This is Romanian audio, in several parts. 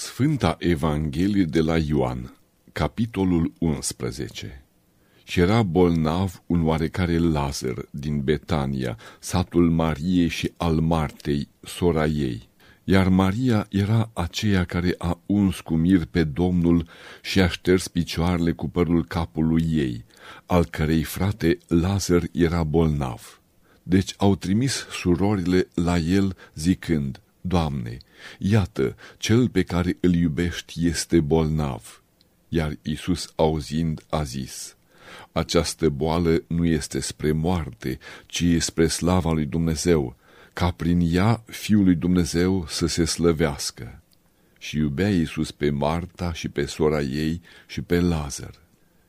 Sfânta Evanghelie de la Ioan, capitolul 11 Și era bolnav un oarecare Lazar din Betania, satul Mariei și al Martei, sora ei. Iar Maria era aceea care a uns cu mir pe Domnul și a șters picioarele cu părul capului ei, al cărei frate Lazar era bolnav. Deci au trimis surorile la el zicând – Doamne, iată, cel pe care îl iubești este bolnav. Iar Isus auzind a zis, această boală nu este spre moarte, ci spre slava lui Dumnezeu, ca prin ea Fiul lui Dumnezeu să se slăvească. Și iubea Iisus pe Marta și pe sora ei și pe Lazar.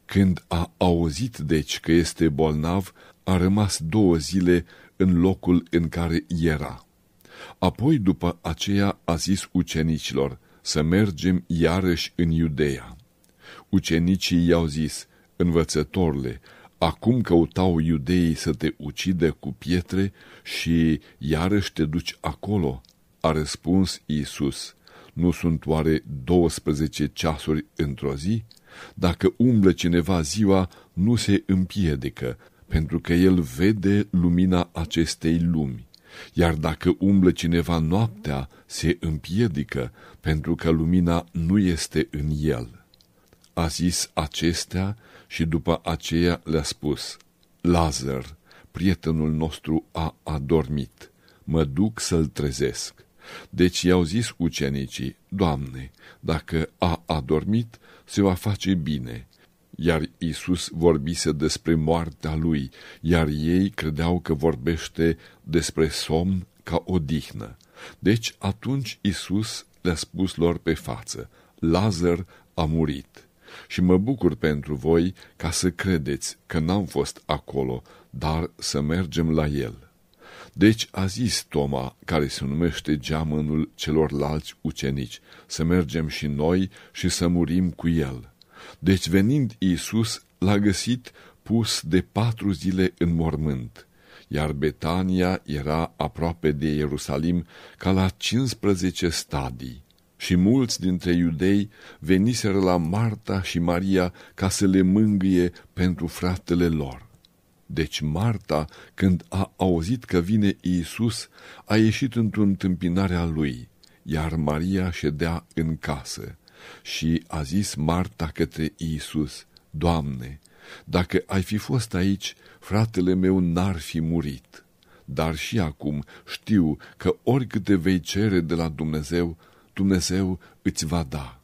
Când a auzit deci că este bolnav, a rămas două zile în locul în care era. Apoi după aceea a zis ucenicilor, să mergem iarăși în Iudeea. Ucenicii i-au zis, învățătorle, acum căutau iudeii să te ucidă cu pietre și iarăși te duci acolo. A răspuns Iisus, nu sunt oare 12 ceasuri într-o zi? Dacă umblă cineva ziua, nu se împiedică, pentru că el vede lumina acestei lumi. Iar dacă umblă cineva noaptea, se împiedică, pentru că lumina nu este în el. A zis acestea și după aceea le-a spus, Lazar, prietenul nostru a adormit, mă duc să-l trezesc. Deci i-au zis ucenicii, Doamne, dacă a adormit, se va face bine iar Isus vorbise despre moartea lui, iar ei credeau că vorbește despre somn ca odihnă. Deci atunci Isus le-a spus lor pe față, Lazar a murit. Și mă bucur pentru voi ca să credeți că n-am fost acolo, dar să mergem la el. Deci a zis Toma, care se numește geamănul celorlalți ucenici, să mergem și noi și să murim cu el. Deci venind Iisus, l-a găsit pus de patru zile în mormânt, iar Betania era aproape de Ierusalim ca la 15 stadii. Și mulți dintre iudei veniseră la Marta și Maria ca să le mângâie pentru fratele lor. Deci Marta, când a auzit că vine Iisus, a ieșit într-o întâmpinare a lui, iar Maria ședea în casă. Și a zis Marta către Iisus, Doamne, dacă ai fi fost aici, fratele meu n-ar fi murit. Dar și acum știu că de vei cere de la Dumnezeu, Dumnezeu îți va da.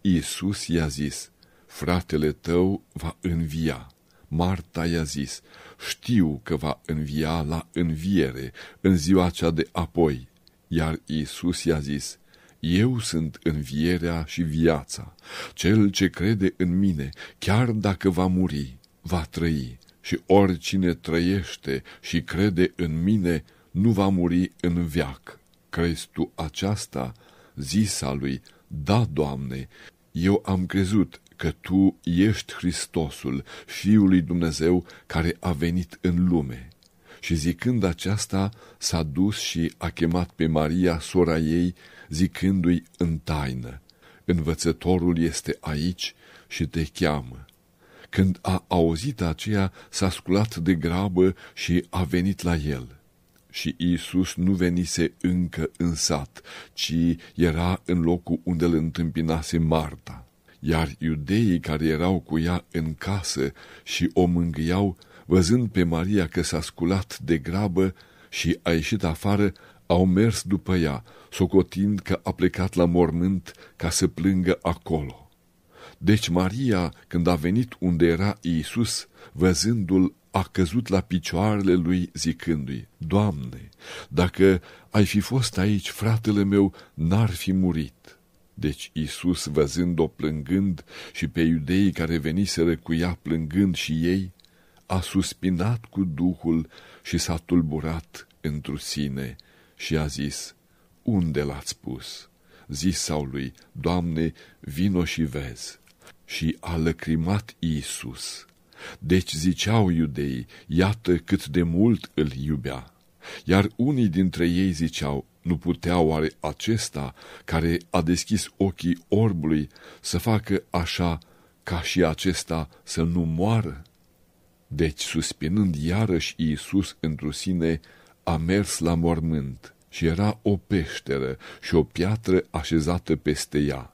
Iisus i-a zis, fratele tău va învia. Marta i-a zis, știu că va învia la înviere în ziua cea de apoi. Iar Iisus i-a zis, eu sunt învierea și viața. Cel ce crede în mine, chiar dacă va muri, va trăi. Și oricine trăiește și crede în mine, nu va muri în veac. Crezi tu aceasta? Zisa lui, da, Doamne, eu am crezut că Tu ești Hristosul, Fiul lui Dumnezeu, care a venit în lume. Și zicând aceasta, s-a dus și a chemat pe Maria, sora ei, zicându-i în taină, Învățătorul este aici și te cheamă. Când a auzit aceea, s-a sculat de grabă și a venit la el. Și Iisus nu venise încă în sat, ci era în locul unde îl întâmpinase Marta iar iudeii care erau cu ea în casă și o mângâiau, văzând pe Maria că s-a sculat de grabă și a ieșit afară, au mers după ea, socotind că a plecat la mormânt ca să plângă acolo. Deci Maria, când a venit unde era Iisus, văzându-l, a căzut la picioarele lui zicându-i, Doamne, dacă ai fi fost aici, fratele meu n-ar fi murit. Deci Isus, văzând-o plângând și pe iudeii care veniseră cu ea plângând și ei, a suspinat cu Duhul și s-a tulburat întru sine și a zis, Unde l-ați pus? Zis sau lui, Doamne, vino și vezi. Și a lăcrimat Iisus. Deci ziceau iudeii, iată cât de mult îl iubea. Iar unii dintre ei ziceau, nu putea oare acesta, care a deschis ochii orbului, să facă așa ca și acesta să nu moară? Deci, suspinând iarăși Iisus întru sine, a mers la mormânt și era o peșteră și o piatră așezată peste ea.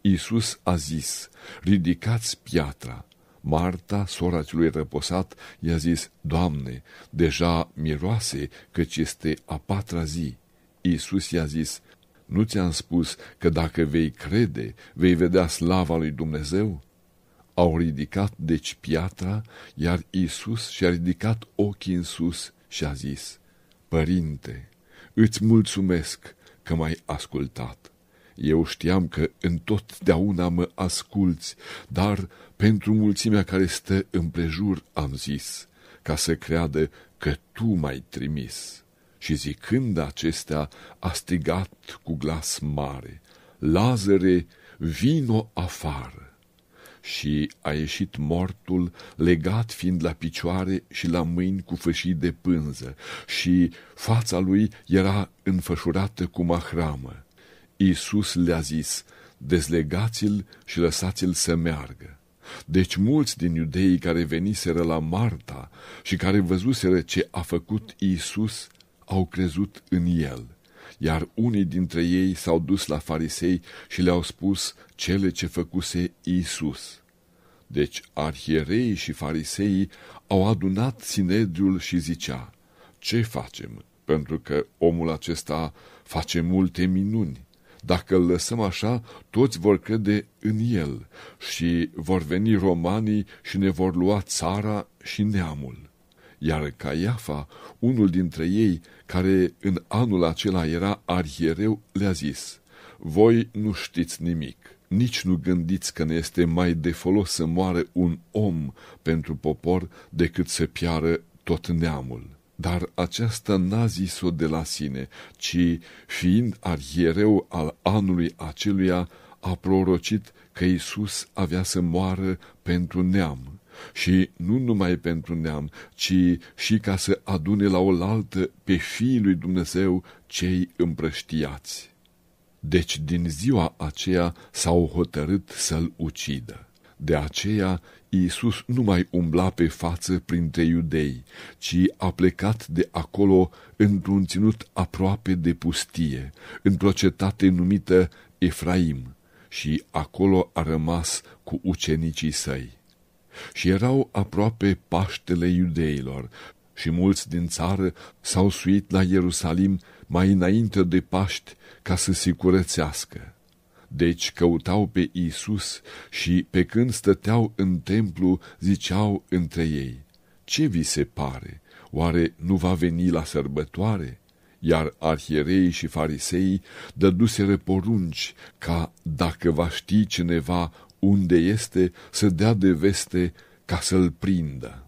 Iisus a zis, ridicați piatra. Marta, sora celui răposat, i-a zis, Doamne, deja miroase, căci este a patra zi. Iisus i-a zis, nu ți-am spus că dacă vei crede, vei vedea slava lui Dumnezeu? Au ridicat deci piatra, iar Iisus și-a ridicat ochii în sus și a zis, Părinte, îți mulțumesc că m-ai ascultat. Eu știam că întotdeauna mă asculți, dar pentru mulțimea care stă împrejur am zis, ca să creadă că tu m-ai trimis. Și zicând acestea, a strigat cu glas mare, Lazare, vino afară! Și a ieșit mortul, legat fiind la picioare și la mâini cu fășii de pânză, și fața lui era înfășurată cu mahramă. Iisus le-a zis, dezlegați-l și lăsați-l să meargă. Deci mulți din iudeii care veniseră la Marta și care văzuseră ce a făcut Iisus, au crezut în el, iar unii dintre ei s-au dus la farisei și le-au spus cele ce făcuse Isus. Deci arhierei și fariseii au adunat sinedriul și zicea, ce facem? Pentru că omul acesta face multe minuni. Dacă îl lăsăm așa, toți vor crede în el și vor veni romanii și ne vor lua țara și neamul iar Caiafa, unul dintre ei, care în anul acela era arhiereu, le-a zis, Voi nu știți nimic, nici nu gândiți că ne este mai de folos să moare un om pentru popor decât să piară tot neamul. Dar aceasta n-a zis-o de la sine, ci, fiind arhiereu al anului aceluia, a prorocit că Isus avea să moară pentru neam și nu numai pentru neam, ci și ca să adune la oaltă pe fiii lui Dumnezeu cei împrăștiați. Deci din ziua aceea s-au hotărât să-l ucidă. De aceea Iisus nu mai umbla pe față printre iudei, ci a plecat de acolo într-un ținut aproape de pustie, într-o cetate numită Efraim, și acolo a rămas cu ucenicii săi și erau aproape Paștele iudeilor și mulți din țară s-au suit la Ierusalim mai înainte de Paști ca să se curățească. Deci căutau pe Iisus și pe când stăteau în templu ziceau între ei, Ce vi se pare? Oare nu va veni la sărbătoare?" iar arhierei și fariseii dăduseră porunci ca, dacă va ști cineva unde este să dea de veste ca să-l prindă.